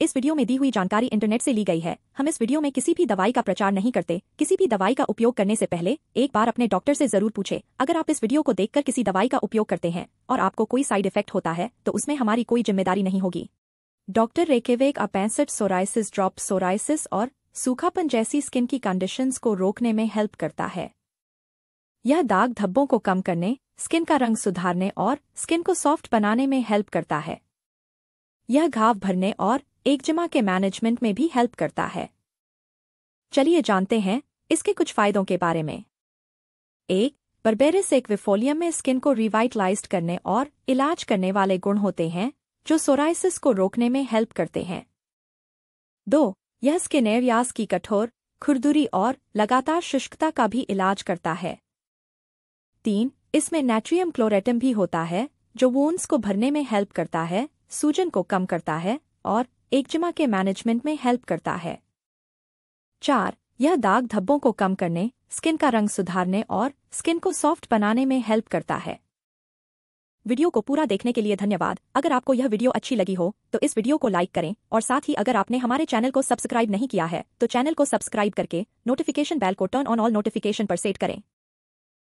इस वीडियो में दी हुई जानकारी इंटरनेट से ली गई है हम इस वीडियो में किसी भी दवाई का प्रचार नहीं करते किसी भी दवाई का उपयोग करने से पहले एक बार अपने डॉक्टर से जरूर पूछे अगर आप इस वीडियो को देखकर किसी दवाई का उपयोग करते हैं और आपको कोई साइड इफेक्ट होता है तो उसमें हमारी कोई जिम्मेदारी नहीं होगी डॉक्टर रेकेवेक अपेंसट सोराइसिस ड्रॉप सोराइसिस और सूखापन जैसी स्किन की कंडीशन को रोकने में हेल्प करता है यह दाग धब्बों को कम करने स्किन का रंग सुधारने और स्किन को सॉफ्ट बनाने में हेल्प करता है यह घाव भरने और एकजमा के मैनेजमेंट में भी हेल्प करता है चलिए जानते हैं इसके कुछ फायदों के बारे में एक बर्बेरिस एक विफोलियम में स्किन को रिवाइटलाइज करने और इलाज करने वाले गुण होते हैं जो सोराइसिस को रोकने में हेल्प करते हैं दो यह स्किन एरियास की कठोर खुरदुरी और लगातार शुष्कता का भी इलाज करता है तीन इसमें नेट्रियम क्लोरेटम भी होता है जो वोन्स को भरने में हेल्प करता है सूजन को कम करता है और एकजमा के मैनेजमेंट में हेल्प करता है चार यह दाग धब्बों को कम करने स्किन का रंग सुधारने और स्किन को सॉफ्ट बनाने में हेल्प करता है वीडियो को पूरा देखने के लिए धन्यवाद अगर आपको यह वीडियो अच्छी लगी हो तो इस वीडियो को लाइक करें और साथ ही अगर आपने हमारे चैनल को सब्सक्राइब नहीं किया है तो चैनल को सब्सक्राइब करके नोटिफिकेशन बेल को टर्न ऑन ऑल नोटिफिकेशन पर सेट करें